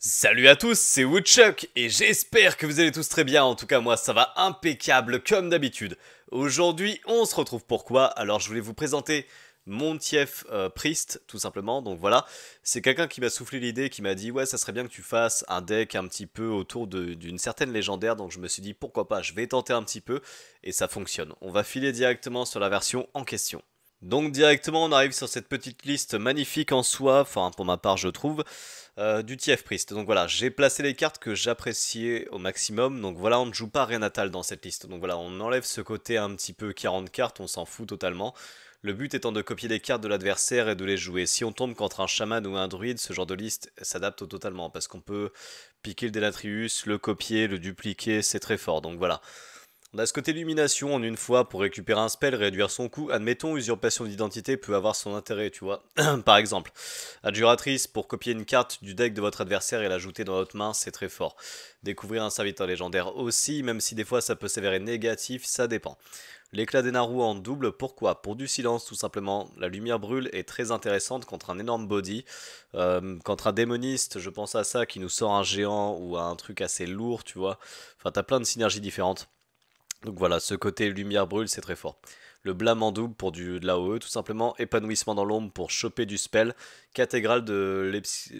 Salut à tous, c'est Woodchuck et j'espère que vous allez tous très bien, en tout cas moi ça va impeccable comme d'habitude. Aujourd'hui on se retrouve pourquoi Alors je voulais vous présenter mon tief euh, Priest tout simplement, donc voilà. C'est quelqu'un qui m'a soufflé l'idée, qui m'a dit ouais ça serait bien que tu fasses un deck un petit peu autour d'une certaine légendaire, donc je me suis dit pourquoi pas, je vais tenter un petit peu et ça fonctionne. On va filer directement sur la version en question. Donc directement on arrive sur cette petite liste magnifique en soi, enfin pour ma part je trouve, euh, du TF Priest. Donc voilà, j'ai placé les cartes que j'appréciais au maximum, donc voilà on ne joue pas Renatal dans cette liste. Donc voilà, on enlève ce côté un petit peu 40 cartes, on s'en fout totalement. Le but étant de copier les cartes de l'adversaire et de les jouer. Si on tombe contre un chaman ou un druide, ce genre de liste s'adapte totalement, parce qu'on peut piquer le Delatrius, le copier, le dupliquer, c'est très fort, donc voilà. On a ce côté illumination en une fois pour récupérer un spell, réduire son coût. Admettons, usurpation d'identité peut avoir son intérêt, tu vois. Par exemple, adjuratrice pour copier une carte du deck de votre adversaire et l'ajouter dans votre main, c'est très fort. Découvrir un serviteur légendaire aussi, même si des fois ça peut s'avérer négatif, ça dépend. L'éclat des Naru en double, pourquoi Pour du silence tout simplement. La lumière brûle est très intéressante contre un énorme body. Euh, contre un démoniste, je pense à ça, qui nous sort un géant ou à un truc assez lourd, tu vois. Enfin, t'as plein de synergies différentes. Donc voilà, ce côté lumière brûle, c'est très fort. Le blâme en double pour du, de l'AOE, tout simplement. Épanouissement dans l'ombre pour choper du spell. Cathédrale de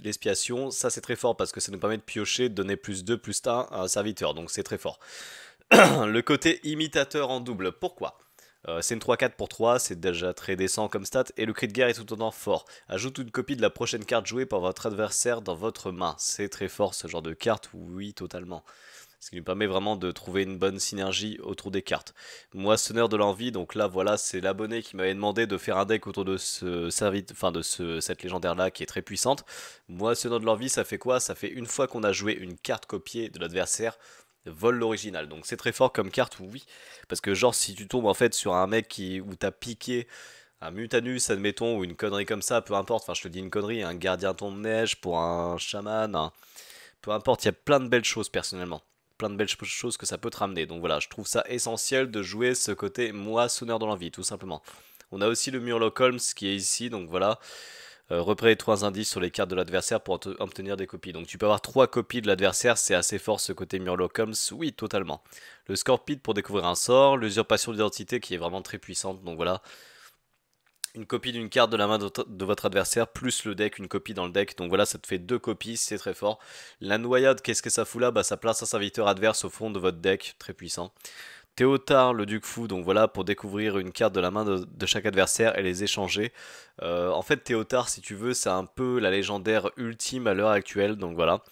l'expiation, ça c'est très fort parce que ça nous permet de piocher, de donner plus 2, plus 1 à un serviteur, donc c'est très fort. le côté imitateur en double, pourquoi euh, c'est une 3-4 pour 3, c'est déjà très décent comme stat, et le cri de guerre est tout autant fort. Ajoute une copie de la prochaine carte jouée par votre adversaire dans votre main. C'est très fort ce genre de carte, oui, totalement ce qui nous permet vraiment de trouver une bonne synergie autour des cartes. Moi, sonneur de l'envie, donc là voilà, c'est l'abonné qui m'avait demandé de faire un deck autour de ce servite, enfin de ce, cette légendaire là qui est très puissante. Moi, Moissonneur de l'envie, ça fait quoi Ça fait une fois qu'on a joué une carte copiée de l'adversaire vole l'original. Donc c'est très fort comme carte, oui. Parce que genre si tu tombes en fait sur un mec qui, où t'as piqué un mutanus, admettons, ou une connerie comme ça, peu importe, enfin je te dis une connerie, un gardien tombe-neige pour un chaman, peu importe, il y a plein de belles choses personnellement plein de belles choses que ça peut te ramener. Donc voilà, je trouve ça essentiel de jouer ce côté moi sonneur dans l'envie, tout simplement. On a aussi le Murloc Holmes qui est ici, donc voilà. Euh, repérer trois indices sur les cartes de l'adversaire pour obtenir des copies. Donc tu peux avoir trois copies de l'adversaire, c'est assez fort ce côté Murloc Holmes, oui totalement. Le Scorpide pour découvrir un sort, l'usurpation d'identité qui est vraiment très puissante, donc voilà une copie d'une carte de la main de, votre adversaire, plus le deck, une copie dans le deck. Donc voilà, ça te fait deux copies, c'est très fort. La noyade, qu'est-ce que ça fout là Bah ça place un serviteur adverse au fond de votre deck, très puissant. Théotard, le duc fou, donc voilà, pour découvrir une carte de la main de, chaque adversaire et les échanger. Euh, en fait, Théotard, si tu veux, c'est un peu la légendaire ultime à l'heure actuelle, donc voilà.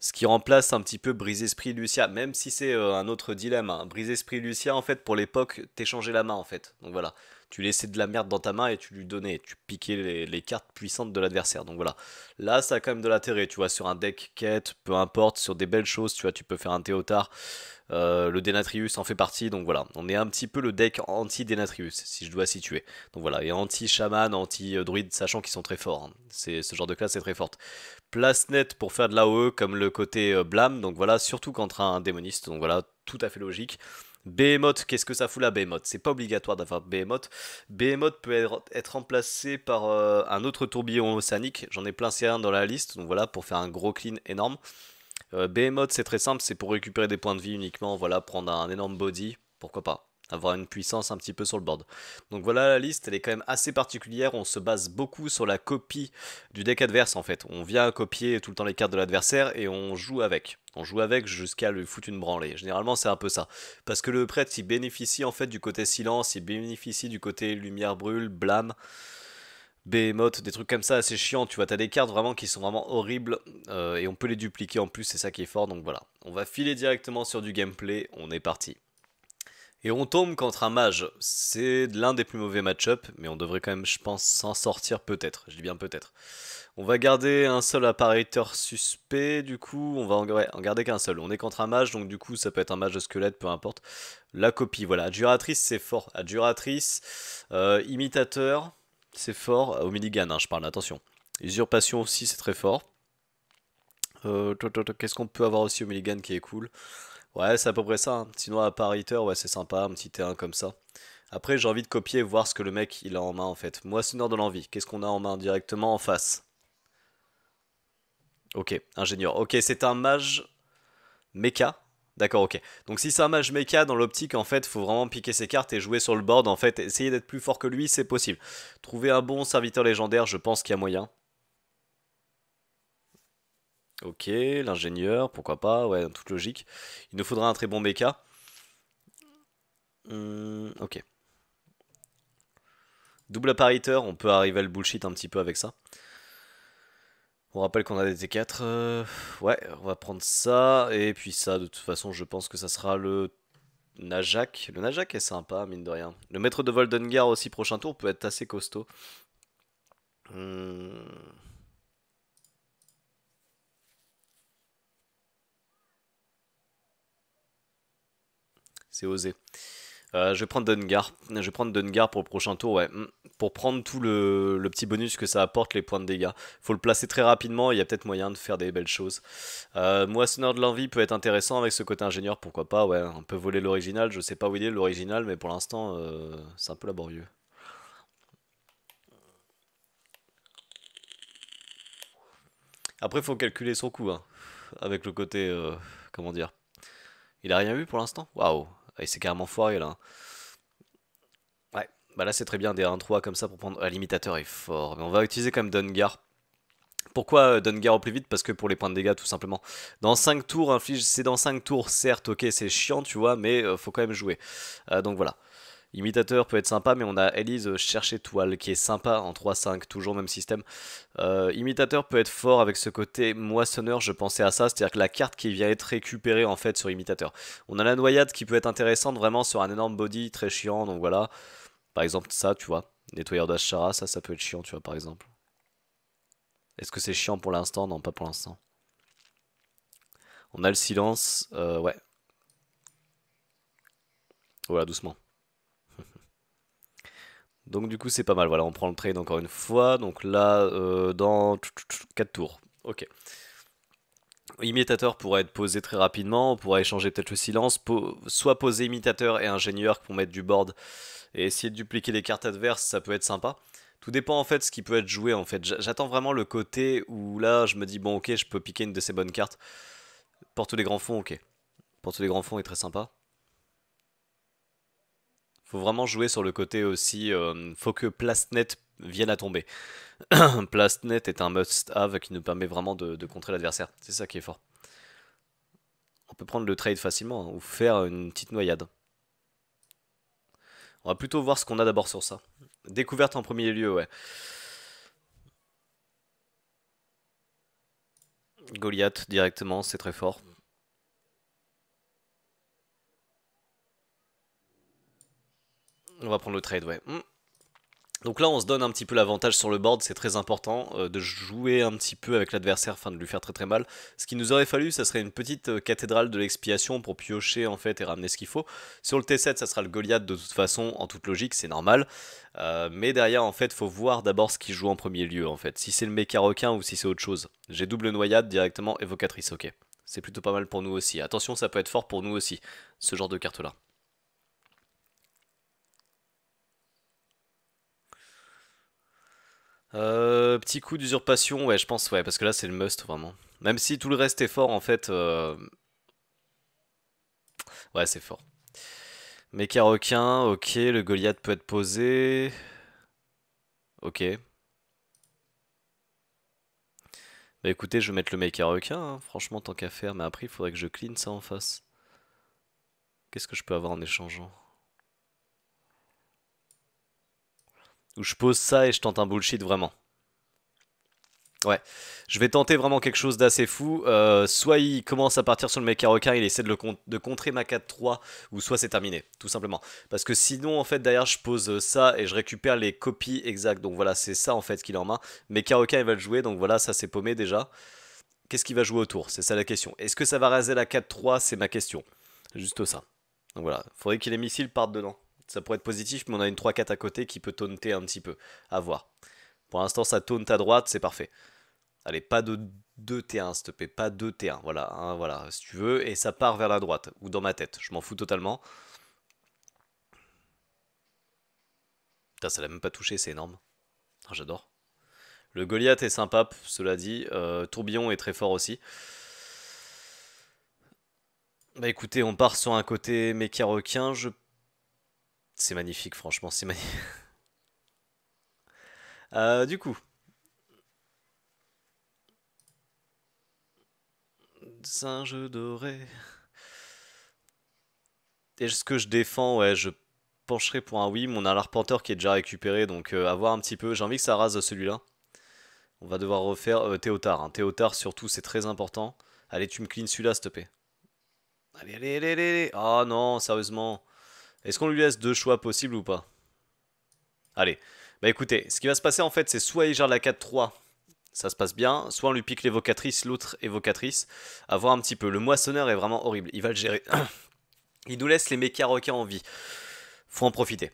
Ce qui remplace un petit peu Brise Esprit Lucia, même si c'est euh, un autre dilemme. Hein. Brise Esprit Lucia, en fait, pour l'époque, t'échangeais la main, en fait. Donc voilà tu laissais de la merde dans ta main et tu lui donnais, tu piquais les, cartes puissantes de l'adversaire. Donc voilà, là ça a quand même de l'intérêt, tu vois, sur un deck quête, peu importe, sur des belles choses, tu vois, tu peux faire un Théotard, euh, le Denatrius en fait partie, donc voilà, on est un petit peu le deck anti-Denatrius, si je dois situer. Donc voilà, et anti shaman anti-druide, sachant qu'ils sont très forts, hein. c'est ce genre de classe est très forte. Place nette pour faire de l'AOE, comme le côté euh, blâme, donc voilà, surtout contre un démoniste, donc voilà, tout à fait logique. Behemoth, qu'est-ce que ça fout la Behemoth C'est pas obligatoire d'avoir Behemoth. Behemoth peut être remplacé par euh, un autre tourbillon océanique. J'en ai plein, c'est dans la liste. Donc voilà, pour faire un gros clean énorme. Euh, Behemoth, c'est très simple, c'est pour récupérer des points de vie uniquement. Voilà, prendre un énorme body, pourquoi pas avoir une puissance un petit peu sur le board. Donc voilà la liste, elle est quand même assez particulière, on se base beaucoup sur la copie du deck adverse en fait. On vient copier tout le temps les cartes de l'adversaire et on joue avec. On joue avec jusqu'à lui foutre une branlée. Généralement c'est un peu ça. Parce que le prêtre il bénéficie en fait du côté silence, il bénéficie du côté lumière brûle, blâme. Behemoth, des trucs comme ça assez chiants tu vois, t'as des cartes vraiment qui sont vraiment horribles euh, et on peut les dupliquer en plus, c'est ça qui est fort, donc voilà. On va filer directement sur du gameplay, on est parti. Et on tombe contre un mage. C'est l'un des plus mauvais match-up, mais on devrait quand même, je pense, s'en sortir peut-être. Je dis bien peut-être. On va garder un seul appariteur suspect, du coup, on va en, garder qu'un seul. On est contre un mage, donc du coup, ça peut être un mage de squelette, peu importe. La copie, voilà. Adjuratrice, c'est fort. Adjuratrice, euh, imitateur, c'est fort. Au ah, hein, je parle, attention. Usurpation aussi, c'est très fort. Euh, qu'est-ce qu'on peut avoir aussi au Milligan qui est cool Ouais, c'est à peu près ça. Sinon, hein. à part à ouais, c'est sympa, un petit T1 comme ça. Après, j'ai envie de copier voir ce que le mec il a en main en fait. Moi, c'est de l'envie. Qu'est-ce qu'on a en main directement en face Ok, ingénieur. Ok, c'est un mage mecha. D'accord, ok. Donc si c'est un mage mecha, dans l'optique, en fait, faut vraiment piquer ses cartes et jouer sur le board. En fait, essayer d'être plus fort que lui, c'est possible. Trouver un bon serviteur légendaire, je pense qu'il y a moyen. Ok, l'ingénieur, pourquoi pas, ouais, toute logique. Il nous faudra un très bon méca. Hum, ok. Double appariteur, on peut arriver à le bullshit un petit peu avec ça. On rappelle qu'on a des T4. Euh, ouais, on va prendre ça. Et puis ça, de toute façon, je pense que ça sera le Najak. Le Najak est sympa, mine de rien. Le maître de Voldengar aussi, prochain tour, peut être assez costaud. Hum... c'est osé. Euh, je vais prendre Dungar. Je vais prendre Dungar pour le prochain tour, ouais. Hmm. Pour prendre tout le, petit bonus que ça apporte, les points de dégâts. Faut le placer très rapidement, il y a peut-être moyen de faire des belles choses. Euh, Moissonneur de l'envie peut être intéressant avec ce côté ingénieur, pourquoi pas, ouais. On peut voler l'original, je sais pas où il est l'original, mais pour l'instant, euh, c'est un peu laborieux. Après, faut calculer son coût, hein, avec le côté, comment dire. Il a rien vu pour l'instant Waouh et c'est carrément foiré là. Hein. Ouais, bah là c'est très bien des 1-3 comme ça pour prendre. Ah, l'imitateur est fort. Mais on va utiliser quand même Dungar. Pourquoi euh, Dungar au plus vite Parce que pour les points de dégâts, tout simplement. Dans 5 tours, inflige. C'est dans 5 tours, certes, ok, c'est chiant, tu vois, mais euh, faut quand même jouer. donc voilà. Imitateur peut être sympa, mais on a Elise Cherche Étoile qui est sympa en 3-5, toujours même système. Euh, imitateur peut être fort avec ce côté moissonneur, je pensais à ça, c'est-à-dire que la carte qui vient être récupérée en fait sur Imitateur. On a la noyade qui peut être intéressante vraiment sur un énorme body très chiant, donc voilà. Par exemple ça, tu vois, nettoyeur d'Ashara, ça, ça peut être chiant, tu vois, par exemple. Est-ce que c'est chiant pour l'instant Non, pas pour l'instant. On a le silence, euh, ouais. Voilà, doucement. Donc du coup c'est pas mal, voilà, on prend le trade encore une fois, donc là euh, dans 4 tours, ok. Imitateur pourrait être posé très rapidement, on pourrait échanger peut-être le silence, soit poser imitateur et ingénieur pour mettre du board et essayer de dupliquer les cartes adverses, ça peut être sympa. Tout dépend en fait ce qui peut être joué en fait. J'attends vraiment le côté où là je me dis bon ok je peux piquer une de ces bonnes cartes. Porte les grands fonds ok. Porte les grands fonds est très sympa faut vraiment jouer sur le côté aussi, euh, faut que Plastnet vienne à tomber. Plastnet est un must-have qui nous permet vraiment de, contrer l'adversaire. C'est ça qui est fort. On peut prendre le trade facilement hein, ou faire une petite noyade. On va plutôt voir ce qu'on a d'abord sur ça. Découverte en premier lieu, ouais. Goliath directement, c'est très fort. On va prendre le trade, ouais. Hmm. Donc là, on se donne un petit peu l'avantage sur le board, c'est très important euh, de jouer un petit peu avec l'adversaire, afin de lui faire très très mal. Ce qu'il nous aurait fallu, ça serait une petite euh, cathédrale de l'expiation pour piocher en fait et ramener ce qu'il faut. Sur le T7, ça sera le Goliath de toute façon, en toute logique, c'est normal. Euh, mais derrière, en fait, faut voir d'abord ce qu'il joue en premier lieu en fait. Si c'est le mec requin ou si c'est autre chose. J'ai double noyade directement, évocatrice, ok. C'est plutôt pas mal pour nous aussi. Attention, ça peut être fort pour nous aussi, ce genre de carte là. Euh, petit coup d'usurpation, ouais, je pense, ouais, parce que là, c'est le must, vraiment. Même si tout le reste est fort, en fait... Euh, ouais, c'est fort. Mecha requin, ok, le Goliath peut être posé. Ok. Bah écoutez, je vais mettre le mecha requin, hein. franchement, tant qu'à faire. Mais après, il faudrait que je clean ça en face. Qu'est-ce que je peux avoir en échangeant Où je pose ça et je tente un bullshit vraiment. Ouais, je vais tenter vraiment quelque chose d'assez fou. Euh, soit il commence à partir sur le mec requin, il essaie de, le de contrer ma 4-3, ou soit c'est terminé, tout simplement. Parce que sinon, en fait, derrière, je pose ça et je récupère les copies exactes. Donc voilà, c'est ça en fait qu'il a en main. Mais requin, il va le jouer, donc voilà, ça c'est paumé déjà. Qu'est-ce qu'il va jouer autour C'est ça la question. Est-ce que ça va raser la 4-3 C'est ma question. Juste ça. Donc voilà, faudrait qu'il les missiles partent dedans ça pourrait être positif, mais on a une 3-4 à côté qui peut taunter un petit peu. À voir. Pour l'instant, ça taunte à droite, c'est parfait. Allez, pas de 2 T1, s'il te plaît, pas 2 T1, voilà, hein, voilà, si tu veux, et ça part vers la droite, ou dans ma tête, je m'en fous totalement. Putain, ça l'a même pas touché, c'est énorme. Ah, j'adore. Le Goliath est sympa, cela dit, euh, Tourbillon est très fort aussi. Bah écoutez, on part sur un côté méca requin, je c'est magnifique, franchement, c'est magnifique. Euh, du coup. Singe doré. est ce que je défends, ouais, je pencherai pour un oui. On a l'arpenteur qui est déjà récupéré, donc avoir euh, à voir un petit peu. J'ai envie que ça rase celui-là. On va devoir refaire euh, Théotard. Hein. Théotard, surtout, c'est très important. Allez, tu me cleans celui-là, s'il te plaît. Allez, allez, allez, allez. Oh non, sérieusement. Est-ce qu'on lui laisse deux choix possibles ou pas Allez, bah écoutez, ce qui va se passer en fait, c'est soit il gère la 4-3, ça se passe bien, soit on lui pique l'évocatrice, l'autre évocatrice, à voir un petit peu. Le moissonneur est vraiment horrible, il va le gérer. il nous laisse les mecha en vie, faut en profiter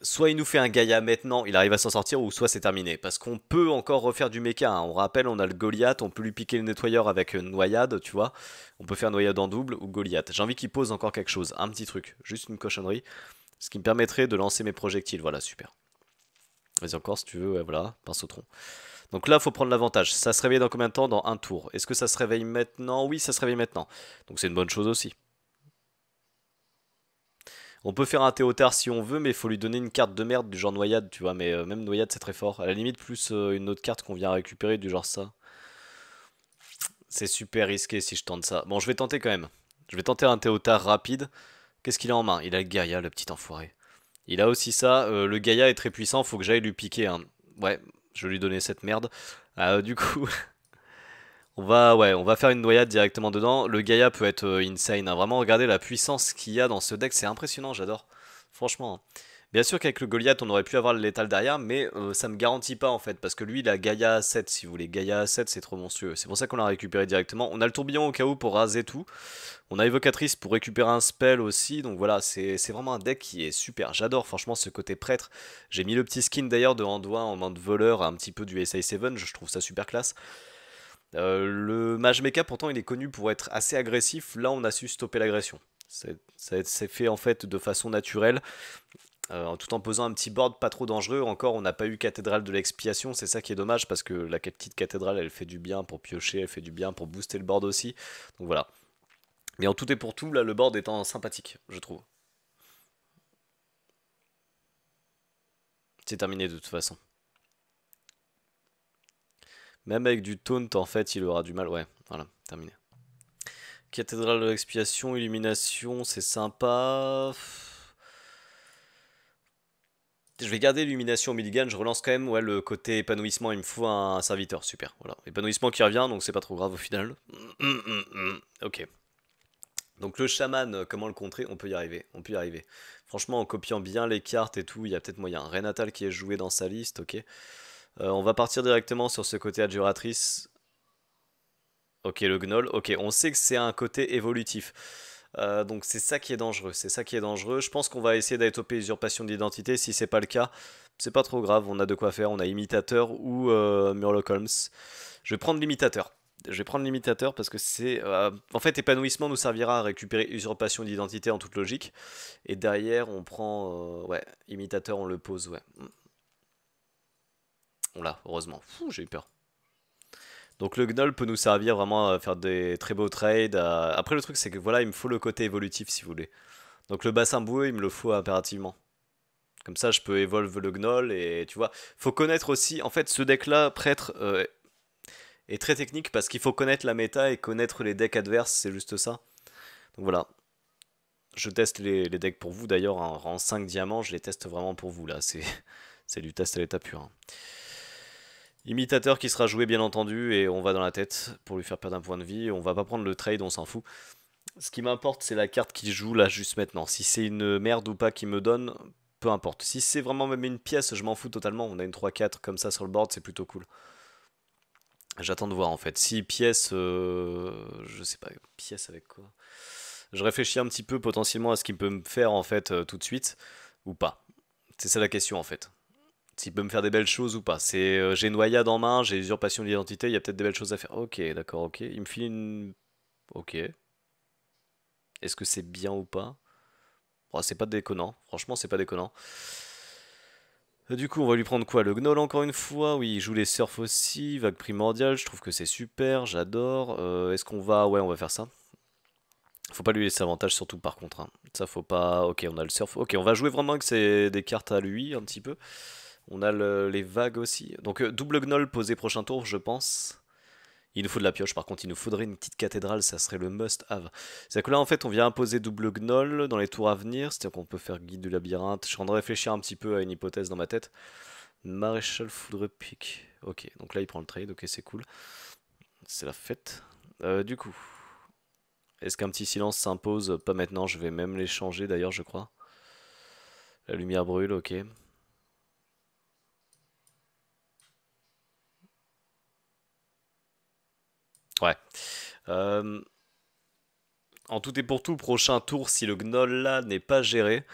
soit il nous fait un Gaïa maintenant, il arrive à s'en sortir, ou soit c'est terminé. Parce qu'on peut encore refaire du méca, hein. On rappelle, on a le Goliath, on peut lui piquer le nettoyeur avec une noyade, tu vois. On peut faire noyade en double ou Goliath. J'ai envie qu'il pose encore quelque chose, un petit truc, juste une cochonnerie. Ce qui me permettrait de lancer mes projectiles, voilà, super. Vas-y encore si tu veux, voilà, pince au tronc. Donc là, il faut prendre l'avantage. Ça se réveille dans combien de temps Dans un tour. Est-ce que ça se réveille maintenant Oui, ça se réveille maintenant. Donc c'est une bonne chose aussi. On peut faire un Théotard si on veut, mais il faut lui donner une carte de merde du genre noyade, tu vois. Mais euh, même noyade, c'est très fort. À la limite, plus euh, une autre carte qu'on vient récupérer du genre ça. C'est super risqué si je tente ça. Bon, je vais tenter quand même. Je vais tenter un Théotard rapide. Qu'est-ce qu'il a en main Il a le Gaïa, le petit enfoiré. Il a aussi ça. Euh, le Gaïa est très puissant, faut que j'aille lui piquer. Hein. Ouais, je vais lui donner cette merde. du coup... On va, ouais, on va faire une noyade directement dedans. Le Gaïa peut être euh, insane. Hein. Vraiment, regardez la puissance qu'il y a dans ce deck. C'est impressionnant, j'adore. Franchement. Hein. Bien sûr qu'avec le Goliath, on aurait pu avoir le létal derrière, mais ça euh, ça me garantit pas en fait. Parce que lui, il a Gaia 7, si vous voulez. Gaia 7, c'est trop monstrueux. C'est pour ça qu'on l'a récupéré directement. On a le tourbillon au cas où pour raser tout. On a évocatrice pour récupérer un spell aussi. Donc voilà, c'est vraiment un deck qui est super. J'adore franchement ce côté prêtre. J'ai mis le petit skin d'ailleurs de Andouin en main de voleur, un petit peu du SI7. Je trouve ça super classe. Euh, le mage mecha, pourtant, il est connu pour être assez agressif. Là, on a su stopper l'agression. C'est fait en fait de façon naturelle, euh, tout en posant un petit board pas trop dangereux. Encore, on n'a pas eu cathédrale de l'expiation, c'est ça qui est dommage parce que la petite cathédrale, elle fait du bien pour piocher, elle fait du bien pour booster le board aussi. Donc voilà. Mais en tout et pour tout, là, le board étant sympathique, je trouve. C'est terminé de toute façon. Même avec du taunt, en fait, il aura du mal. Ouais, voilà, terminé. Cathédrale de l'expiation, illumination, c'est sympa. Je vais garder l'illumination Milligan, je relance quand même ouais, le côté épanouissement, il me faut un serviteur, super. Voilà. Épanouissement qui revient, donc c'est pas trop grave au final. Ok. Donc le chaman, euh, comment le contrer On peut y arriver, on peut y arriver. Franchement, en copiant bien les cartes et tout, il y a peut-être moyen. Renatal qui est joué dans sa liste, ok. Euh, on va partir directement sur ce côté adjuratrice. Ok, le gnoll. Ok, on sait que c'est un côté évolutif. Euh, donc c'est ça qui est dangereux, c'est ça qui est dangereux. Je pense qu'on va essayer d'étoper usurpation d'identité. Si c'est pas le cas, c'est pas trop grave, on a de quoi faire. On a imitateur ou euh, Holmes. Je vais prendre l'imitateur. Je vais prendre l'imitateur parce que c'est... Euh, en fait, épanouissement nous servira à récupérer usurpation d'identité en toute logique. Et derrière, on prend... ouais, imitateur, on le pose, ouais là, heureusement. j'ai eu peur. Donc le gnoll peut nous servir vraiment à faire des très beaux trades. Après le truc c'est que voilà, il me faut le côté évolutif si vous voulez. Donc le bassin boueux, il me le faut impérativement. Comme ça, je peux évoluer le gnoll et tu vois. Faut connaître aussi, en fait, ce deck-là, prêtre, euh, est très technique parce qu'il faut connaître la méta et connaître les decks adverses, c'est juste ça. Donc voilà. Je teste les, decks pour vous d'ailleurs, en rang 5 diamants, je les teste vraiment pour vous là. C'est du test à l'état pur. Hein. Imitateur qui sera joué bien entendu et on va dans la tête pour lui faire perdre un point de vie. On va pas prendre le trade, on s'en fout. Ce qui m'importe c'est la carte qui joue là juste maintenant. Si c'est une merde ou pas qui me donne, peu importe. Si c'est vraiment même une pièce, je m'en fous totalement. On a une 3-4 comme ça sur le board, c'est plutôt cool. J'attends de voir en fait. Si pièce, euh, je sais pas, pièce avec quoi Je réfléchis un petit peu potentiellement à ce qu'il peut me faire en fait euh, tout de suite ou pas. C'est ça la question en fait s'il peut me faire des belles choses ou pas. C'est euh, j'ai noyade en main, j'ai usurpation d'identité, il y a peut-être des belles choses à faire. Ok, d'accord, ok. Il me file une. Ok. Est-ce que c'est bien ou pas oh, C'est pas déconnant. Franchement, c'est pas déconnant. Euh, du coup, on va lui prendre quoi Le Gnoll encore une fois. Oui, il joue les surfs aussi. Vague primordiale, je trouve que c'est super. J'adore. Euh, est-ce qu'on va. Ouais, on va faire ça. Faut pas lui laisser avantage, surtout par contre. Hein. Ça, faut pas. Ok, on a le surf. Ok, on va jouer vraiment avec c'est des cartes à lui un petit peu. On a les vagues aussi. Donc euh, double gnoll posé prochain tour, je pense. Il nous faut de la pioche, par contre, il nous faudrait une petite cathédrale, ça serait le must-have. C'est-à-dire que là, en fait, on vient imposer double gnoll dans les tours à venir, c'est-à-dire qu'on peut faire guide du labyrinthe. Je suis en train de réfléchir un petit peu à une hypothèse dans ma tête. Maréchal Foudre Pique. Ok, donc là, il prend le trade, ok, c'est cool. C'est la fête. Euh, du coup, est-ce qu'un petit silence s'impose Pas maintenant, je vais même les changer d'ailleurs, je crois. La lumière brûle, ok. Ouais. Euh, en tout et pour tout, prochain tour, si le gnoll là n'est pas géré,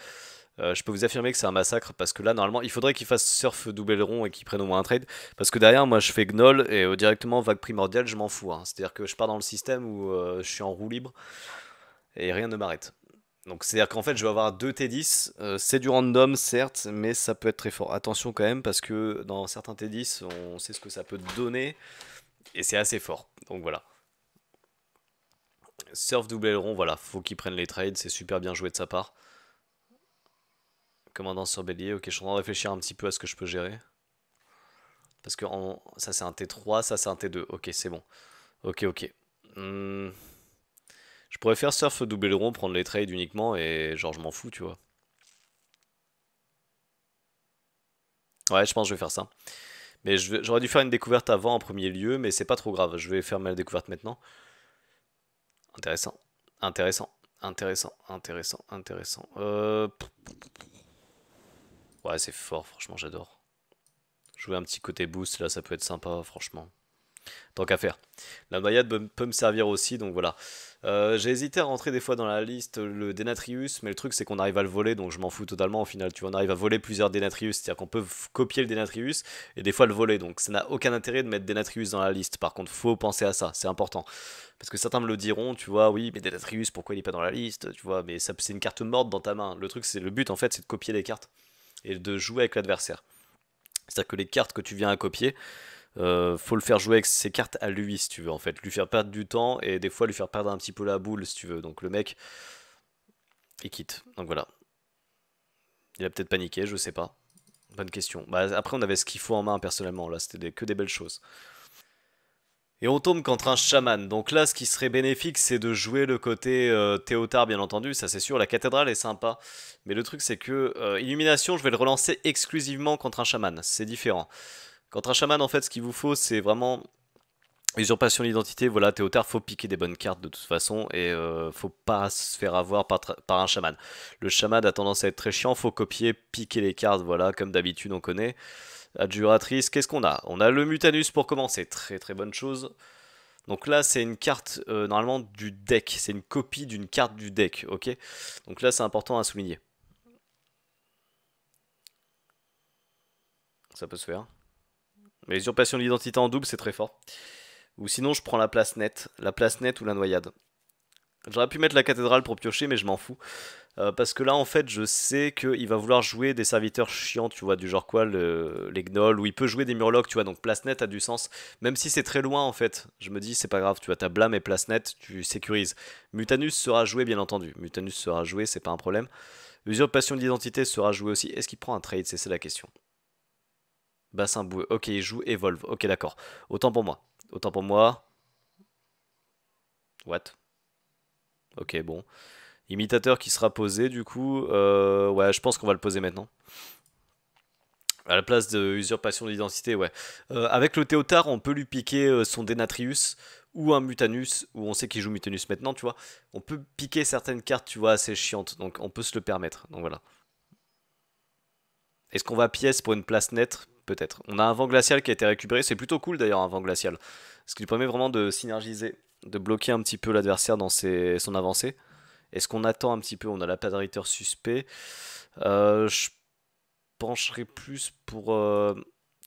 euh, je peux vous affirmer que c'est un massacre parce que là, normalement, il faudrait qu'il fasse surf double rond et qu'il prenne au moins un trade. Parce que derrière, moi, je fais gnoll et euh, directement vague primordiale, je m'en fous. Hein. C'est-à-dire que je pars dans le système où je suis en roue libre et rien ne m'arrête. Donc, c'est-à-dire qu'en fait, je vais avoir deux T10. c'est du random, certes, mais ça peut être très fort. Attention quand même, parce que dans certains T10, on sait ce que ça peut donner et c'est assez fort. Donc voilà. Surf double aileron, voilà, faut qu'il prenne les trades, c'est super bien joué de sa part. Commandant sur bélier, ok, je suis en train de réfléchir un petit peu à ce que je peux gérer. Parce que ça c'est un T3, ça c'est un T2, ok, c'est bon. Ok, ok. Hmm. Je pourrais faire surf double aileron, prendre les trades uniquement et genre je m'en fous, tu vois. Ouais, je pense que je vais faire ça. Mais j'aurais dû faire une découverte avant en premier lieu, mais c'est pas trop grave. Je vais faire ma découverte maintenant. Intéressant, intéressant, intéressant, intéressant, intéressant. Euh, ouais, c'est fort, franchement, j'adore. Jouer un petit côté boost, là, ça peut être sympa, franchement. Tant qu'à faire. La noyade peut me servir aussi, donc voilà. Euh, j'ai hésité à rentrer des fois dans la liste le Denatrius, mais le truc c'est qu'on arrive à le voler, donc je m'en fous totalement au final. Tu vois, on arrive à voler plusieurs Denatrius, c'est-à-dire qu'on peut copier le Denatrius et des fois le voler, donc ça n'a aucun intérêt de mettre Denatrius dans la liste. Par contre, faut penser à ça, c'est important. Parce que certains me le diront, tu vois, oui, mais Denatrius, pourquoi il n'est pas dans la liste Tu vois, mais c'est une carte morte dans ta main. Le truc, c'est le but en fait, c'est de copier les cartes et de jouer avec l'adversaire. C'est-à-dire que les cartes que tu viens à copier, euh, faut le faire jouer avec ses cartes à lui si tu veux en fait, lui faire perdre du temps et des fois lui faire perdre un petit peu la boule si tu veux. Donc le mec, il quitte. Donc voilà. Il a peut-être paniqué, je sais pas. Bonne question. Bah, après on avait ce qu'il faut en main personnellement, là c'était que des belles choses. Et on tombe contre un chaman. Donc là, ce qui serait bénéfique, c'est de jouer le côté euh, Théotard, bien entendu, ça c'est sûr. La cathédrale est sympa. Mais le truc, c'est que euh, Illumination, je vais le relancer exclusivement contre un chaman. C'est différent. Contre un chaman, en fait, ce qu'il vous faut, c'est vraiment Usurpation d'identité, voilà, Théotard, faut piquer des bonnes cartes de toute façon et euh, faut pas se faire avoir par, un chaman. Le chaman a tendance à être très chiant, faut copier, piquer les cartes, voilà, comme d'habitude on connaît. Adjuratrice, qu'est-ce qu'on a On a le Mutanus pour commencer, très très bonne chose. Donc là, c'est une carte euh, normalement du deck, c'est une copie d'une carte du deck, ok Donc là, c'est important à souligner. Ça peut se faire. L'usurpation de l'identité en double, c'est très fort. Ou sinon, je prends la place nette. La place nette ou la noyade. J'aurais pu mettre la cathédrale pour piocher, mais je m'en fous. Euh, parce que là, en fait, je sais qu'il va vouloir jouer des serviteurs chiants, tu vois, du genre quoi, les gnolls, ou il peut jouer des murlocs, tu vois, donc place nette a du sens. Même si c'est très loin, en fait, je me dis, c'est pas grave, tu vois, ta blâme et place nette, tu sécurises. Mutanus sera joué, bien entendu. Mutanus sera joué, c'est pas un problème. Usurpation d'identité sera joué aussi. Est-ce qu'il prend un trade C'est la question. Bassin boue. Ok, il joue Evolve. Ok, d'accord. Autant pour moi. Autant pour moi. What Ok, bon. Imitateur qui sera posé, du coup. Euh, ouais, je pense qu'on va le poser maintenant. À la place de usurpation d'identité, ouais. Euh, avec le Théotard, on peut lui piquer euh, son Denatrius ou un Mutanus, où on sait qu'il joue Mutanus maintenant, tu vois. On peut piquer certaines cartes, tu vois, assez chiantes, donc on peut se le permettre. Donc voilà. Est-ce qu'on va pièce pour une place nette peut-être. On a un vent glacial qui a été récupéré, c'est plutôt cool d'ailleurs un vent glacial, ce qui lui permet vraiment de synergiser, de bloquer un petit peu l'adversaire dans son avancée. Est-ce qu'on attend un petit peu On a la Ritter suspect. Euh, je pencherai plus pour, euh,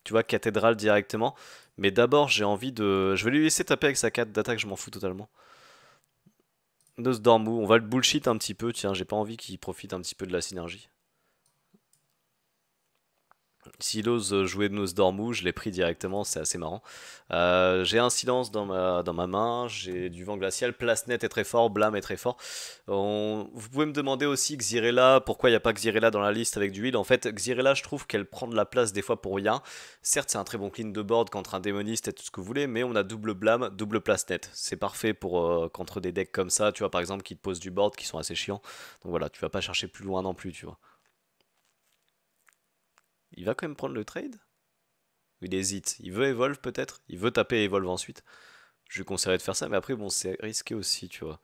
tu vois, cathédrale directement. Mais d'abord, j'ai envie de... Je vais lui laisser taper avec sa 4 d'attaque, je m'en fous totalement. Nosdormu, on va le bullshit un petit peu, tiens, j'ai pas envie qu'il profite un petit peu de la synergie. S'il ose jouer dormous, je l'ai pris directement, c'est assez marrant. Euh, j'ai un silence dans ma, dans ma main, j'ai du vent glacial, place net est très fort, blâme est très fort. Vous pouvez me demander aussi Xirella, pourquoi il n'y a pas Xirella dans la liste avec du heal En fait, Xirella, je trouve qu'elle prend de la place des fois pour rien. Certes, c'est un très bon clean de board contre un démoniste et tout ce que vous voulez, mais on a double blâme, double place net C'est parfait pour euh, contre des decks comme ça, tu vois, par exemple, qui te posent du board, qui sont assez chiants. Donc voilà, tu vas pas chercher plus loin non plus, tu vois il va quand même prendre le trade Il hésite. Il veut Evolve peut-être Il veut taper Evolve ensuite. Je lui conseillerais de faire ça, mais après, bon, c'est risqué aussi, tu vois.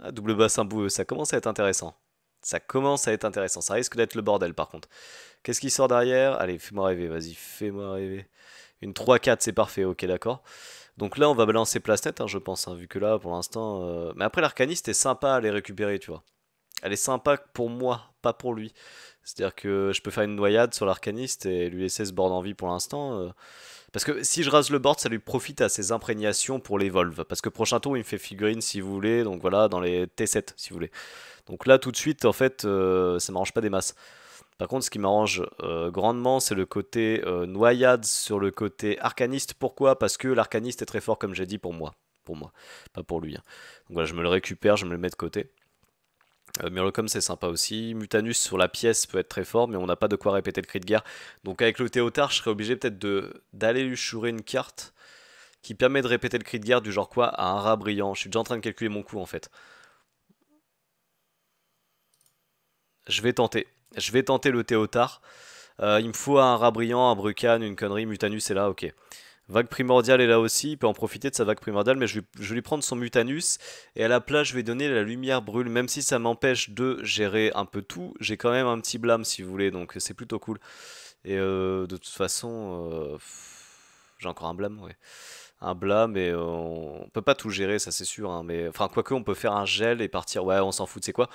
Ah, double bassin boueux, ça commence à être intéressant. Ça commence à être intéressant. Ça risque d'être le bordel, par contre. Qu'est-ce qui sort derrière Allez, fais-moi rêver, vas-y, fais-moi rêver. Une 3-4, c'est parfait, ok, d'accord. Donc là, on va balancer Plasnet, hein, je pense, hein, vu que là, pour l'instant... Euh, mais après, l'arcaniste est sympa à les récupérer, tu vois. Elle est sympa pour moi, pas pour lui. C'est-à-dire que je peux faire une noyade sur l'arcaniste et lui laisser ce board en vie pour l'instant. Euh. Parce que si je rase le board, ça lui profite à ses imprégnations pour l'Evolve. Parce que prochain tour, il me fait figurine si vous voulez, donc voilà, dans les T7 si vous voulez. Donc là, tout de suite, en fait, ça euh, ça m'arrange pas des masses. Par contre, ce qui m'arrange euh, grandement, c'est le côté noyade sur le côté arcaniste. Pourquoi Parce que l'arcaniste est très fort, comme j'ai dit, pour moi. Pour moi, pas pour lui. Hein. Donc voilà, je me le récupère, je me le mets de côté. Euh, c'est sympa aussi. Mutanus sur la pièce peut être très fort, mais on n'a pas de quoi répéter le cri de guerre. Donc avec le Théotard, je serais obligé peut-être de d'aller lui une carte qui permet de répéter le cri de guerre du genre quoi à un rat brillant. Je suis déjà en train de calculer mon coup en fait. Je vais tenter. Je vais tenter le Théotard. Euh, il me faut un rat brillant, un brucan, une connerie, Mutanus est là, ok. Vague primordiale est là aussi, il peut en profiter de sa vague primordiale, mais je vais, lui prendre son mutanus, et à la place je vais donner la lumière brûle, même si ça m'empêche de gérer un peu tout, j'ai quand même un petit blâme si vous voulez, donc c'est plutôt cool. Et euh, de toute façon, euh, j'ai encore un blâme, ouais. Un blâme, et euh, on peut pas tout gérer, ça c'est sûr, hein, mais enfin quoique on peut faire un gel et partir, ouais on s'en fout, c'est quoi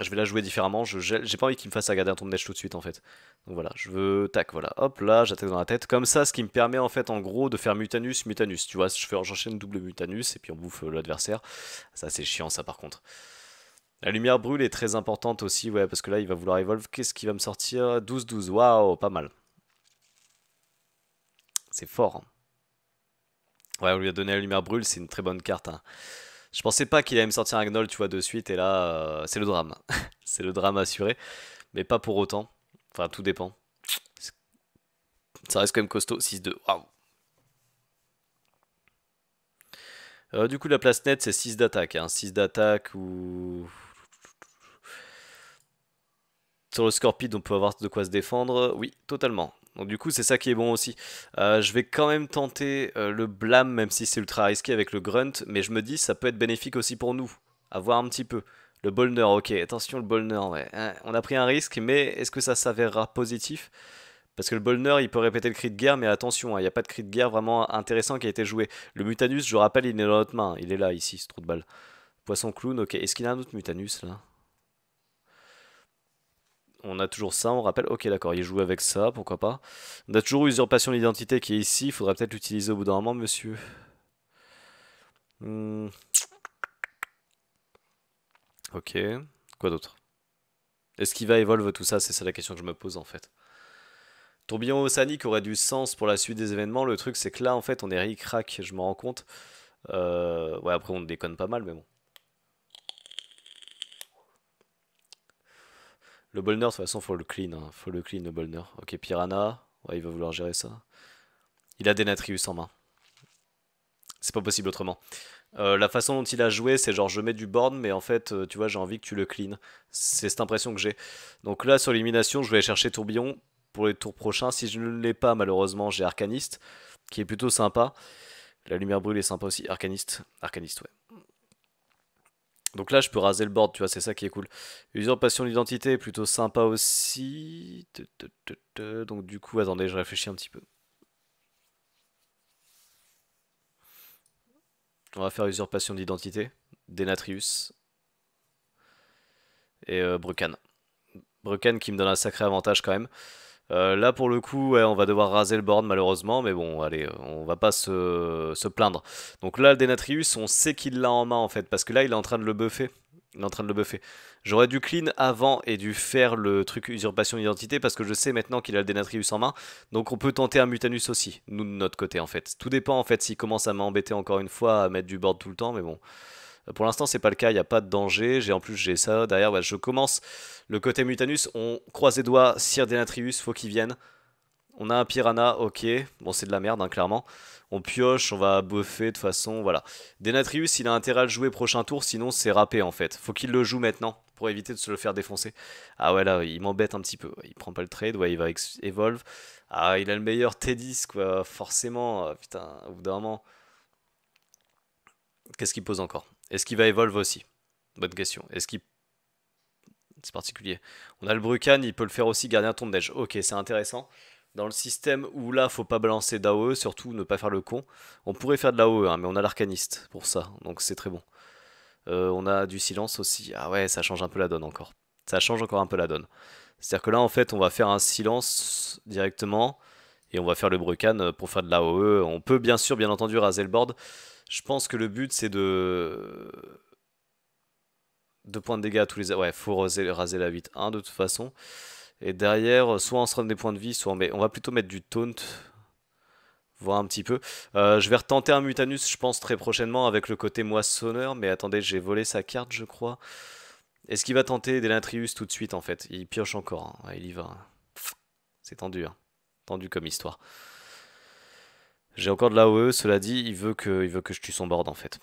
je vais la jouer différemment. J'ai pas envie qu'il me fasse garder un tour de neige tout de suite en fait. Donc voilà, je veux. Tac, voilà. Hop là, j'attaque dans la tête. Comme ça, ce qui me permet en fait en gros de faire mutanus, mutanus. Tu vois, je j'enchaîne double mutanus et puis on bouffe euh, l'adversaire. Ça c'est chiant ça par contre. La lumière brûle est très importante aussi, ouais, parce que là il va vouloir evolve. Qu'est-ce qui va me sortir 12-12, waouh, pas mal. C'est fort. Hein. Ouais, on lui a donné la lumière brûle, c'est une très bonne carte. Hein. Je pensais pas qu'il allait me sortir un Gnoll, tu vois, de suite, et là, euh, c'est le drame. c'est le drame assuré, mais pas pour autant. Enfin, tout dépend. Ça reste quand même costaud, 6-2. Waouh! Euh, du coup, la place nette, c'est 6 d'attaque. 6 hein. d'attaque ou... Sur le Scorpide, on peut avoir de quoi se défendre. Oui, totalement. Donc du coup, c'est ça qui est bon aussi. Euh, je vais quand même tenter euh, le blâme, même si c'est ultra risqué avec le grunt, mais je me dis, ça peut être bénéfique aussi pour nous. Avoir voir un petit peu. Le bolner, ok, attention le bolner, hein, on a pris un risque, mais est-ce que ça s'avérera positif parce que le Bolner, il peut répéter le cri de guerre, mais attention, hein, il y n'y a pas de cri de guerre vraiment intéressant qui a été joué. Le Mutanus, je rappelle, il est dans notre main. Il est là, ici, ce trou de balle. Poisson clown, ok. Est-ce qu'il a un autre Mutanus, là on a toujours ça, on rappelle, ok d'accord, il joue avec ça, pourquoi pas. On a toujours usurpation d'identité qui est ici, il faudrait peut-être l'utiliser au bout d'un moment, monsieur. Hmm. Ok, quoi d'autre Est-ce qu'il va évoluer tout ça C'est ça la question que je me pose en fait. Tourbillon osanique aurait du sens pour la suite des événements, le truc c'est que là en fait on est ric je me rends compte. Euh, ouais après on déconne pas mal mais bon. Le Bolner, de toute façon, faut le clean. Hein. Faut le clean, le Bolner. Ok, Piranha. Ouais, il va vouloir gérer ça. Il a des Natrius en main. C'est pas possible autrement. Euh, la façon dont il a joué, c'est genre je mets du board, mais en fait, euh, tu vois, j'ai envie que tu le clean. C'est cette impression que j'ai. Donc là, sur l'élimination, je vais aller chercher Tourbillon pour les tours prochains. Si je ne l'ai pas, malheureusement, j'ai Arcaniste, qui est plutôt sympa. La lumière brûle est sympa aussi. Arcaniste, Arcaniste, ouais. Donc là, je peux raser le board, tu vois, c'est ça qui est cool. Usurpation d'identité, plutôt sympa aussi. Donc du coup, attendez, je réfléchis un petit peu. On va faire usurpation d'identité, Denatrius et Brucane. Euh, Brucan. qui me donne un sacré avantage quand même. Euh, là, pour le coup, on va devoir raser le board malheureusement, mais bon, allez, euh, on va pas se, se plaindre. Donc là, le Denatrius, on sait qu'il l'a en main en fait, parce que là, il est en train de le buffer. Il est en train de le buffer. J'aurais dû clean avant et dû faire le truc usurpation d'identité parce que je sais maintenant qu'il a le Denatrius en main. Donc on peut tenter un Mutanus aussi, nous de notre côté en fait. Tout dépend en fait s'il commence à m'embêter encore une fois à mettre du board tout le temps, mais bon. Euh, pour l'instant, c'est pas le cas, il n'y a pas de danger. J'ai en plus j'ai ça derrière. Bah, je commence le côté mutanus. On croise les doigts. Sir Denatrius, faut qu'il vienne. On a un piranha, ok. Bon, c'est de la merde, hein, clairement. On pioche, on va buffer de toute façon, voilà. Denatrius, il a intérêt à le jouer prochain tour, sinon c'est râpé en fait. Faut qu'il le joue maintenant pour éviter de se le faire défoncer. Ah ouais, là, il m'embête un petit peu. Il prend pas le trade, ouais, il va evolve. Ah, il a le meilleur T10, quoi, forcément. Ah, putain, au bout d'un moment. Qu'est-ce qu'il pose encore est-ce qu'il va évoluer aussi Bonne question. Est-ce qu'il. C'est particulier. On a le Brucan, il peut le faire aussi gardien de neige. Ok, c'est intéressant. Dans le système où là, faut pas balancer d'AOE, surtout ne pas faire le con. On pourrait faire de l'AOE, hein, mais on a l'arcaniste pour ça, donc c'est très bon. Euh, on a du silence aussi. Ah ouais, ça change un peu la donne encore. Ça change encore un peu la donne. C'est-à-dire que là, en fait, on va faire un silence directement et on va faire le Brucan euh, pour faire de l'AOE. On peut bien sûr, bien entendu, raser le board. Je pense que le but, c'est de... de points de dégâts à tous les... Ouais, faut raser, la 8-1 de toute façon. Et derrière, soit on se rend des points de vie, soit on met... On va plutôt mettre du taunt. Voir un petit peu. Euh, je vais retenter un Mutanus, je pense, très prochainement avec le côté moissonneur. Mais attendez, j'ai volé sa carte, je crois. Est-ce qu'il va tenter Delantrius tout de suite, en fait Il pioche encore. Hein. il y va. Hein. C'est tendu, hein. Tendu comme histoire. J'ai encore de la l'AOE, cela dit, il veut, que, il veut que je tue son board en fait.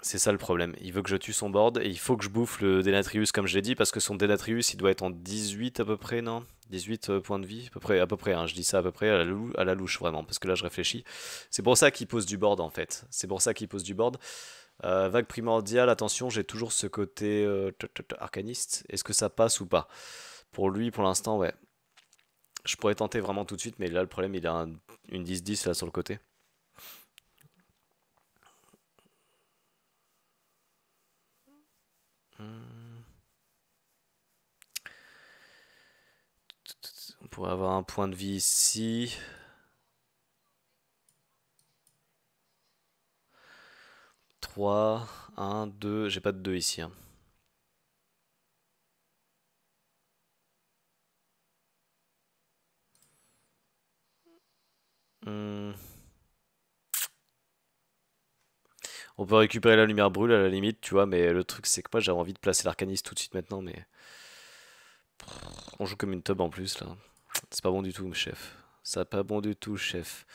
C'est ça le problème. Il veut que je tue son board et il faut que je bouffe le Denatrius comme je l'ai dit parce que son Denatrius il doit être en 18 à peu près, non 18 euh, points de vie, à peu près, à peu près hein. je dis ça à peu près à la, louche vraiment parce que là je réfléchis. C'est pour ça qu'il pose du board en fait. C'est pour ça qu'il pose du board. Euh, vague primordiale, attention, j'ai toujours ce côté euh, arcaniste. Est-ce que ça passe ou pas Pour lui, pour l'instant, ouais. Je pourrais tenter vraiment tout de suite, mais là, le problème, il a un une 10-10 là sur le côté. Hmm. On pourrait avoir un point de vie ici. 3 1, 2, j'ai pas de 2 ici. Hein. Hmm. On peut récupérer la lumière brûle à la limite, tu vois, mais le truc c'est que moi j'avais envie de placer l'arcaniste tout de suite maintenant, mais... On joue comme une tub en plus là. C'est pas bon du tout, chef. Ça pas bon du tout, chef.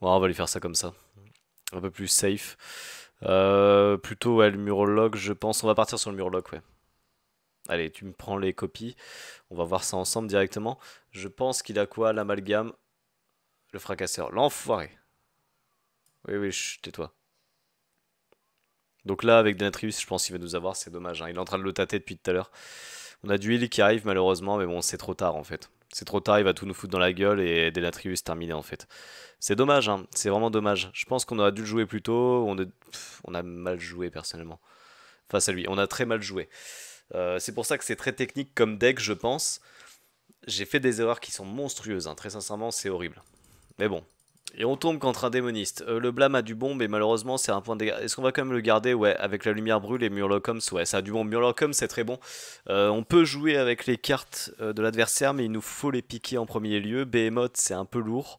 Bon, on va lui faire ça comme ça. Un peu plus safe. Euh, plutôt, ouais, le murologue, je pense. On va partir sur le murloc, ouais. Allez, tu me prends les copies. On va voir ça ensemble directement. Je pense qu'il a quoi L'amalgame le fracasseur, l'enfoiré. Oui, oui, tais-toi. Donc là, avec Denatrius, je pense qu'il va nous avoir, c'est dommage. Hein. Il est en train de le tâter depuis tout à l'heure. On a du Heal qui arrive malheureusement, mais bon, c'est trop tard en fait. C'est trop tard, il va tout nous foutre dans la gueule et Denatrius terminé en fait. C'est dommage, hein. c'est vraiment dommage. Je pense qu'on aurait dû le jouer plus tôt, on, a mal joué personnellement. Face à lui, on a très mal joué. Euh, c'est pour ça que c'est très technique comme deck, je pense. J'ai fait des erreurs qui sont monstrueuses, hein. très sincèrement, c'est horrible. Mais bon. Et on tombe contre un démoniste. Euh, le blâme a du bon, mais malheureusement, c'est un point de dégâts. Est-ce qu'on va quand même le garder Ouais, avec la lumière brûle et Murlocoms, ouais, ça a du bon. Murlocum, c'est très bon. Euh, on peut jouer avec les cartes euh, de l'adversaire, mais il nous faut les piquer en premier lieu. Behemoth, c'est un peu lourd.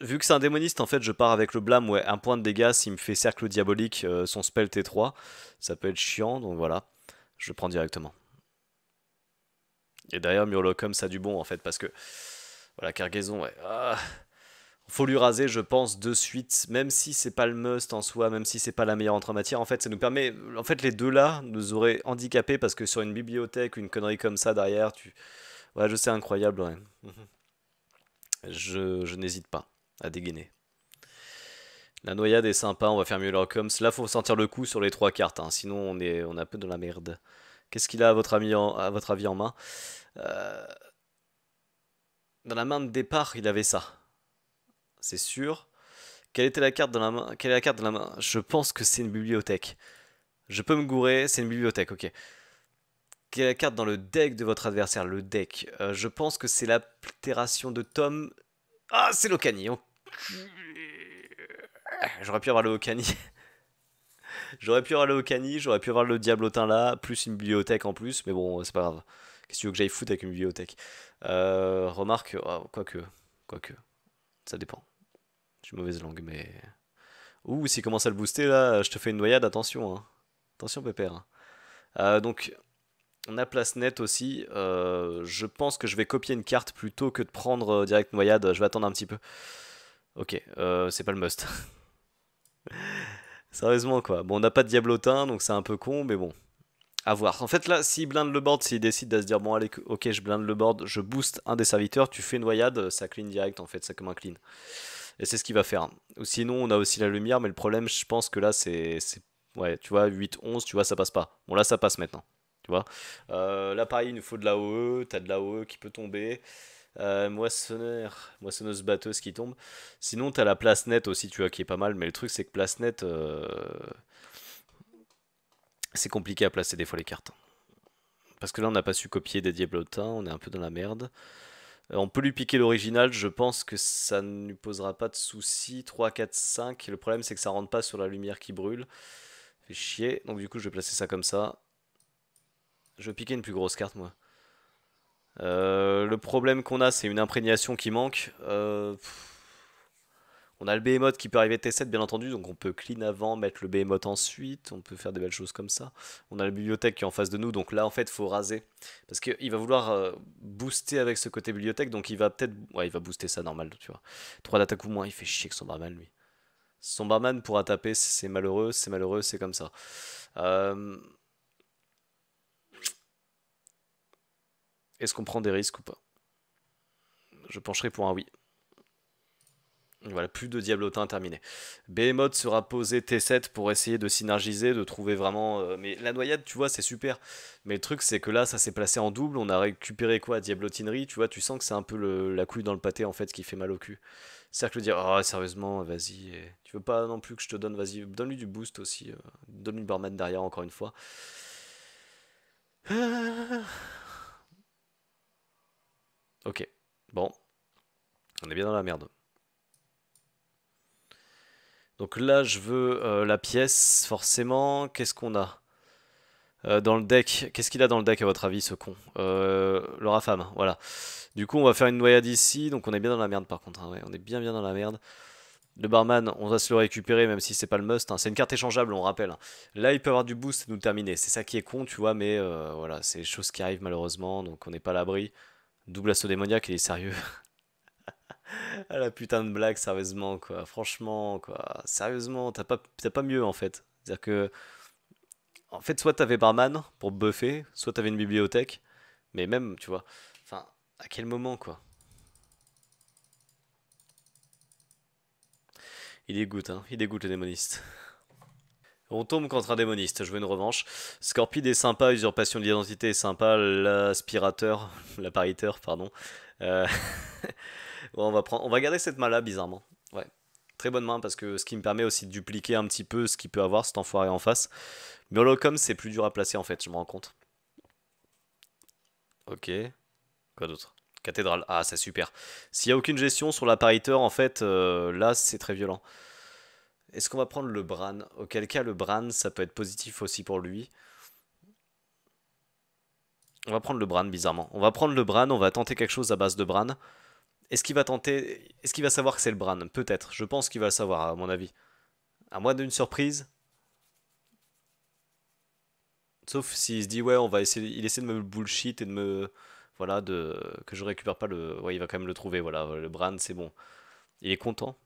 Vu que c'est un démoniste, en fait, je pars avec le blâme. Ouais, un point de dégâts, s'il me fait cercle diabolique, son spell T3, ça peut être chiant, donc voilà. Je le prends directement. Et d'ailleurs, Murlocum, ça a du bon, en fait, parce que... Voilà, cargaison, ouais. Ah faut lui raser, je pense, de suite, même si c'est pas le must en soi, même si c'est pas la meilleure entre matière. En fait, ça nous permet. En fait, les deux là nous auraient handicapés parce que sur une bibliothèque, une connerie comme ça derrière, tu. Ouais, je sais, incroyable, mhm. Je, je n'hésite pas à dégainer. La noyade est sympa, on va faire mieux leur coms. Là, faut sentir le coup sur les trois cartes, hein. sinon on est on a un peu dans la merde. Qu'est-ce qu'il a à votre, ami à votre avis en main euh, Dans la main de départ, il avait ça c'est sûr. Quelle était la carte dans la main Quelle est la carte dans la main Je pense que c'est une bibliothèque. Je peux me gourer, c'est une bibliothèque, ok. Quelle est la carte dans le deck de votre adversaire Le deck. Euh, je pense que c'est l'altération de Tom. Ah, c'est l'Ocani. J'aurais pu avoir le j'aurais pu avoir le j'aurais pu avoir le Diablotin là, plus une bibliothèque en plus, mais bon, c'est pas grave. Qu'est-ce que tu veux que j'aille foutre avec une bibliothèque euh, Remarque, oh, quoique, quoique ça dépend. J'ai mauvaise langue, mais. Ouh, s'il commence à le booster là, je te fais une noyade, attention. Hein. Attention, Pépère. Euh, donc, on a place nette aussi. Euh, je pense que je vais copier une carte plutôt que de prendre euh, direct noyade. Je vais attendre un petit peu. Ok, c'est pas le must. Sérieusement, quoi. Bon, on n'a pas de diablotin, donc c'est un peu con, mais bon à voir. En fait, là, s'il blinde le board, s'il décide de se dire, bon, allez, ok, je blinde le board, je booste un des serviteurs, tu fais une noyade, ça clean direct, en fait, ça comme un clean. Et c'est ce qu'il va faire. Ou sinon, on a aussi la lumière, mais le problème, je pense que là, c'est. Ouais, tu vois, 8-11, tu vois, ça passe pas. Bon, là, ça passe maintenant. Tu vois. Euh, là, pareil, il nous faut de la OE, t'as de la OE qui peut tomber. Euh, moissonneur, moissonneuse batteuse qui tombe. Sinon, t'as la place nette aussi, tu vois, qui est pas mal. Mais le truc, c'est que place nette. Euh, c'est compliqué à placer des fois les cartes. Parce que là, on n'a pas su copier des Diablotins, on est un peu dans la merde. Euh, on peut lui piquer l'original, je pense que ça ne lui posera pas de soucis. 3, 4, 5. Le problème, c'est que ça rentre pas sur la lumière qui brûle. Fait chier. Donc, du coup, je vais placer ça comme ça. Je vais piquer une plus grosse carte, moi. Euh, le problème qu'on a, c'est une imprégnation qui manque. Euh, on a le behemoth qui peut arriver T7 bien entendu, donc on peut clean avant, mettre le behemoth ensuite, on peut faire des belles choses comme ça. On a la bibliothèque qui est en face de nous, donc là en fait il faut raser. Parce qu'il va vouloir euh, booster avec ce côté bibliothèque, donc il va peut-être... Ouais il va booster ça normal, tu vois. trois d'attaque ou moins, il fait chier que son barman lui. Son barman pourra taper, c'est malheureux, c'est malheureux, c'est comme ça. Euh, est-ce qu'on prend des risques ou pas Je pencherai pour un oui. Voilà, plus de diablotin terminé. Behemoth sera posé T7 pour essayer de synergiser, de trouver vraiment... Euh, mais la noyade, tu vois, c'est super. Mais le truc, c'est que là, ça s'est placé en double. On a récupéré quoi Diablotinerie, tu vois, tu sens que c'est un peu la couille dans le pâté, en fait, qui fait mal au cul. Cercle dire, oh, sérieusement, vas-y. Tu veux pas non plus que je te donne, vas-y, donne-lui du boost aussi. Euh, donne-lui barman derrière, encore une fois. Ah. Ok, bon. On est bien dans la merde. Donc là, je veux euh, la pièce, forcément. Qu'est-ce qu'on a euh, Dans le deck, qu'est-ce qu'il a dans le deck à votre avis, ce con euh, Le rafame, voilà. Du coup, on va faire une noyade ici. Donc on est bien dans la merde, par contre. Hein. ouais. on est bien, bien dans la merde. Le barman, on va se le récupérer, même si c'est pas le must. Hein. C'est une carte échangeable, on rappelle. Hein. Là, il peut avoir du boost et nous terminer. C'est ça qui est con, tu vois, mais voilà, c'est les choses qui arrivent malheureusement, donc on n'est pas à l'abri. Double assaut démoniaque, il est sérieux. ah, la putain de blague, sérieusement, quoi. Franchement, quoi. Sérieusement, t'as pas, pas mieux, en fait. C'est-à-dire que. En fait, soit t'avais barman pour buffer, soit t'avais une bibliothèque. Mais même, tu vois. Enfin, à quel moment, quoi Il dégoûte, hein. Il dégoûte le démoniste. On tombe contre un démoniste, je veux une revanche. Scorpide est sympa, usurpation de l'identité est sympa, l'aspirateur, l'appariteur, pardon. Euh... on, va prendre, on va garder cette main-là, bizarrement. Ouais. Très bonne main, parce que ce qui me permet aussi de dupliquer un petit peu ce qu'il peut avoir, cet enfoiré en face. Mais holocom, c'est plus dur à placer, en fait, je me rends compte. Ok. Quoi d'autre Cathédrale. Ah, c'est super. S'il n'y a aucune gestion sur l'appariteur, en fait, euh, là, c'est très violent. Est-ce qu'on va prendre le Bran Auquel cas, le Bran, ça peut être positif aussi pour lui. On va prendre le Bran, bizarrement. On va prendre le Bran, on va tenter quelque chose à base de Bran. Est-ce qu'il va tenter Est-ce qu'il va savoir que c'est le Bran Peut-être. Je pense qu'il va le savoir, à mon avis. À moins d'une surprise. Sauf s'il se dit ouais, on va essayer. Il essaie de me bullshit et de me voilà de que je récupère pas le. Ouais, il va quand même le trouver. Voilà, le Bran, c'est bon. Il est content.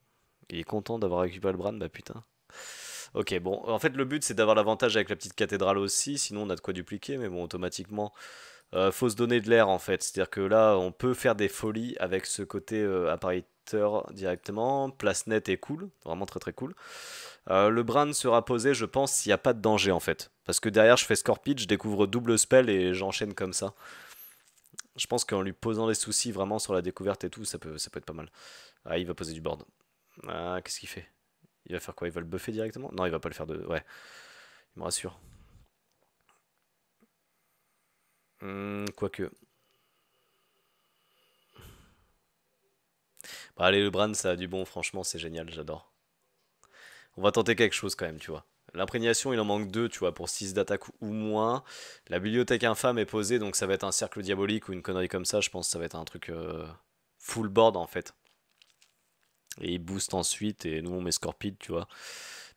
Il est content d'avoir récupéré le Bran. Bah putain. Ok, bon, en fait, le but c'est d'avoir l'avantage avec la petite cathédrale aussi, sinon on a de quoi dupliquer, mais bon, automatiquement, euh, faut se donner de l'air en fait. C'est-à-dire que là, on peut faire des folies avec ce côté euh, appariteur directement. Place nette est cool, vraiment très très cool. Euh, le brand sera posé, je pense, s'il n'y a pas de danger en fait. Parce que derrière, je fais scorpid, je découvre double spell et j'enchaîne comme ça. Je pense qu'en lui posant les soucis vraiment sur la découverte et tout, ça peut, ça peut être pas mal. Ah, il va poser du board. Ah, qu'est-ce qu'il fait Il va faire quoi Il va le buffer directement Non, il va pas le faire de. Ouais, il me rassure. Hmm, quoique. Bah, allez, le Bran, ça a du bon, franchement, c'est génial, j'adore. On va tenter quelque chose quand même, tu vois. L'imprégnation, il en manque deux, tu vois, pour 6 d'attaque ou moins. La bibliothèque infâme est posée, donc ça va être un cercle diabolique ou une connerie comme ça, je pense ça va être un truc euh, full board en fait. Et il booste ensuite, et nous on met Scorpid tu vois.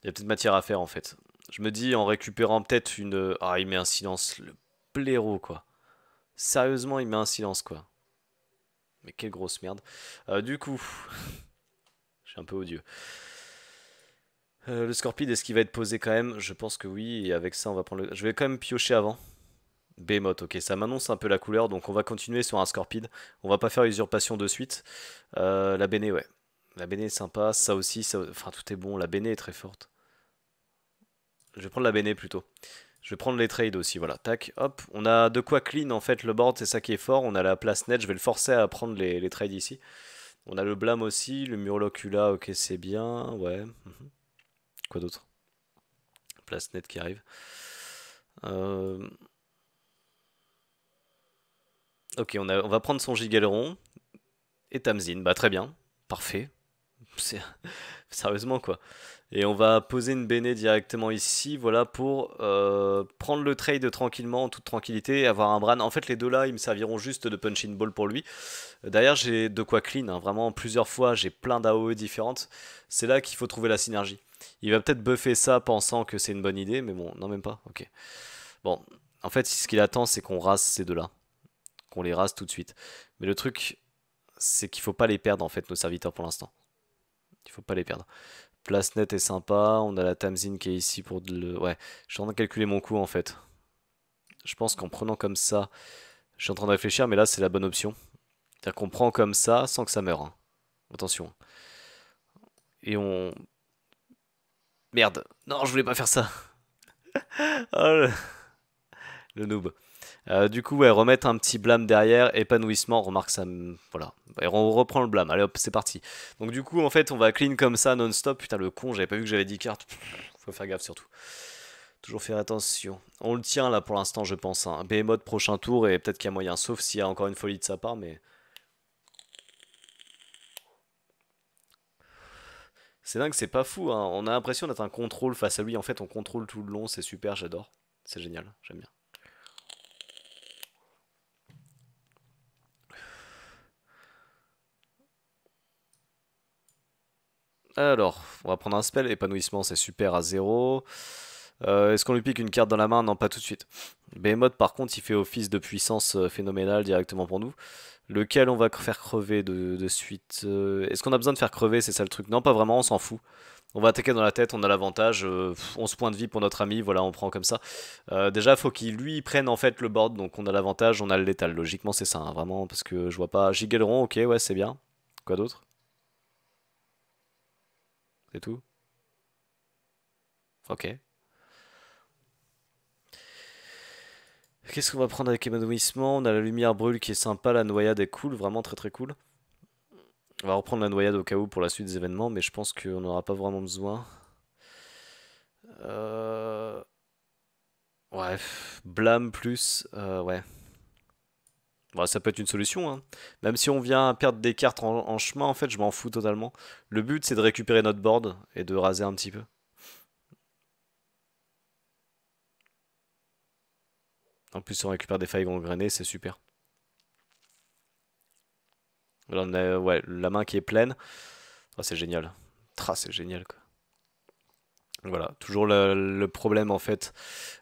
Il y a peut-être matière à faire en fait. Je me dis en récupérant peut-être une. Euh, ah, il met un silence, le pléro quoi. Sérieusement, il met un silence, quoi. Mais quelle grosse merde. Euh, du coup, je suis un peu odieux. Euh, le Scorpide, est-ce qu'il va être posé quand même Je pense que oui, avec ça, on va prendre le... Je vais quand même piocher avant. Bémote, ok, ça m'annonce un peu la couleur, donc on va continuer sur un Scorpide. On va pas faire usurpation de suite. Euh, la Béné, ouais. La Béné est sympa, ça aussi, ça... enfin tout est bon, la Béné est très forte. Je vais prendre la Béné plutôt. Je vais prendre les trades aussi, voilà, tac, hop. On a de quoi clean en fait le board, c'est ça qui est fort. On a la place Net, je vais le forcer à prendre les, trades ici. On a le blâme aussi, le murlocula, ok c'est bien, ouais. Mhm. Quoi d'autre Place Net qui arrive. Euh, ok, on, on, va prendre son gigaleron et Tamzin, bah très bien, parfait. Sérieusement quoi. Et on va poser une Béné e directement ici, voilà, pour euh, prendre le trade tranquillement, en toute tranquillité, avoir un Bran. En fait, les deux là, ils me serviront juste de punch in ball pour lui. D'ailleurs, j'ai de quoi clean, hein. vraiment plusieurs fois, j'ai plein d'AOE différentes. C'est là qu'il faut trouver la synergie. Il va peut-être buffer ça pensant que c'est une bonne idée, mais bon, non même pas, ok. Bon, en fait, ce qu'il attend, c'est qu'on rase ces deux-là. Qu'on les rase tout de suite. Mais le truc, c'est qu'il faut pas les perdre, en fait, nos serviteurs pour l'instant. Il faut pas les perdre. Place net est sympa. On a la Tamzin qui est ici pour le. Ouais, je suis en train de calculer mon coût en fait. Je pense qu'en prenant comme ça, je suis en train de réfléchir, mais là c'est la bonne option. C'est-à-dire qu'on prend comme ça sans que ça meure. Hein. Attention. Et on. Merde. Non, je voulais pas faire ça. Oh, le noob. Euh, du coup, ouais, remettre un petit blâme derrière, épanouissement, remarque ça, voilà. Et on reprend le blâme, allez hop, c'est parti. Donc du coup, en fait, on va clean comme ça non-stop. Putain, le con, j'avais pas vu que j'avais 10 cartes. Faut faire gaffe surtout. Toujours faire attention. On le tient là pour l'instant, je pense. Hein. B mode, prochain tour, et peut-être qu'il y a moyen, sauf s'il y a encore une folie de sa part, mais... C'est dingue, c'est pas fou. Hein. On a l'impression d'être un contrôle face à lui. En fait, on contrôle tout le long. C'est super, j'adore. C'est génial, j'aime bien. Alors, on va prendre un spell. Épanouissement, c'est super à zéro. Euh, est-ce qu'on lui pique une carte dans la main Non, pas tout de suite. Behemoth, par contre, il fait office de puissance euh, phénoménale directement pour nous. Lequel on va faire crever de, suite euh, Est-ce qu'on a besoin de faire crever C'est ça le truc Non, pas vraiment, on s'en fout. On va attaquer dans la tête, on a l'avantage. On 11 points de vie pour notre ami, voilà, on prend comme ça. déjà, faut qu'il lui prenne en fait le board, donc on a l'avantage, on a le létal. Logiquement, c'est ça, hein, vraiment, parce que je vois pas. Gigelron, ok, ouais, c'est bien. Quoi d'autre tout. Ok. Qu'est-ce qu'on va prendre avec émanouissement On a la lumière brûle qui est sympa, la noyade est cool, vraiment très très cool. On va reprendre la noyade au cas où pour la suite des événements, mais je pense qu'on n'aura pas vraiment besoin. Euh, ouais, blâme plus, euh, ouais. Bah, ça peut être une solution. Hein. Même si on vient perdre des cartes en, chemin, en fait, je m'en fous totalement. Le but, c'est de récupérer notre board et de raser un petit peu. En plus, on récupère des failles gangrenées, c'est super. ouais, la main qui est pleine. Ah, c'est génial. c'est génial, quoi. Voilà, toujours le, problème en fait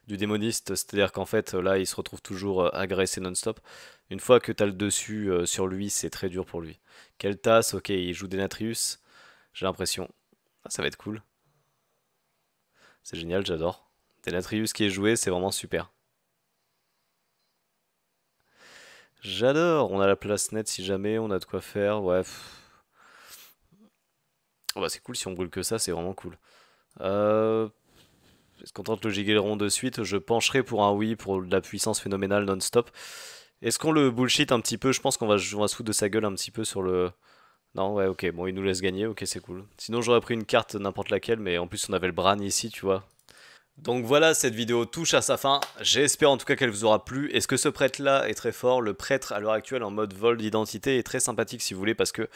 du démoniste, c'est-à-dire qu'en fait là il se retrouve toujours euh, agressé non-stop. Une fois que t'as le dessus euh, sur lui, c'est très dur pour lui. Keltas, ok, il joue Denatrius, j'ai l'impression. Ah, ça va être cool. C'est génial, j'adore. Denatrius qui est joué, c'est vraiment super. J'adore, on a la place nette si jamais, on a de quoi faire, ouais. Bah, c'est cool si on brûle que ça, c'est vraiment cool euh, Est-ce qu'on tente le gigueron de suite Je pencherai pour un oui, pour la puissance phénoménale non-stop. Est-ce qu'on le bullshit un petit peu Je pense qu'on va, va se foutre de sa gueule un petit peu sur le... Non, ouais, ok, bon, il nous laisse gagner, ok, c'est cool. Sinon, j'aurais pris une carte n'importe laquelle, mais en plus, on avait le Bran ici, tu vois. Donc voilà, cette vidéo touche à sa fin. J'espère en tout cas qu'elle vous aura plu. Est-ce que ce prêtre-là est très fort Le prêtre à l'heure actuelle en mode vol d'identité est très sympathique si vous voulez parce que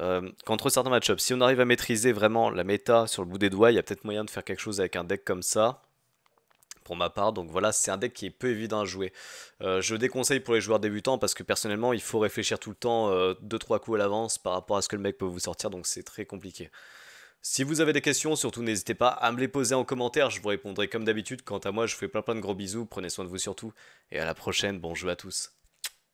euh, contre certains matchups. Si on arrive à maîtriser vraiment la méta sur le bout des doigts, il y a peut-être moyen de faire quelque chose avec un deck comme ça. Pour ma part, donc voilà, c'est un deck qui est peu évident à jouer. Euh, je déconseille pour les joueurs débutants parce que personnellement, il faut réfléchir tout le temps 2-3 euh, coups à l'avance par rapport à ce que le mec peut vous sortir, donc c'est très compliqué. Si vous avez des questions, surtout n'hésitez pas à me les poser en commentaire, je vous répondrai comme d'habitude. Quant à moi, je fais plein plein de gros bisous, prenez soin de vous surtout, et à la prochaine, bon jeu à tous.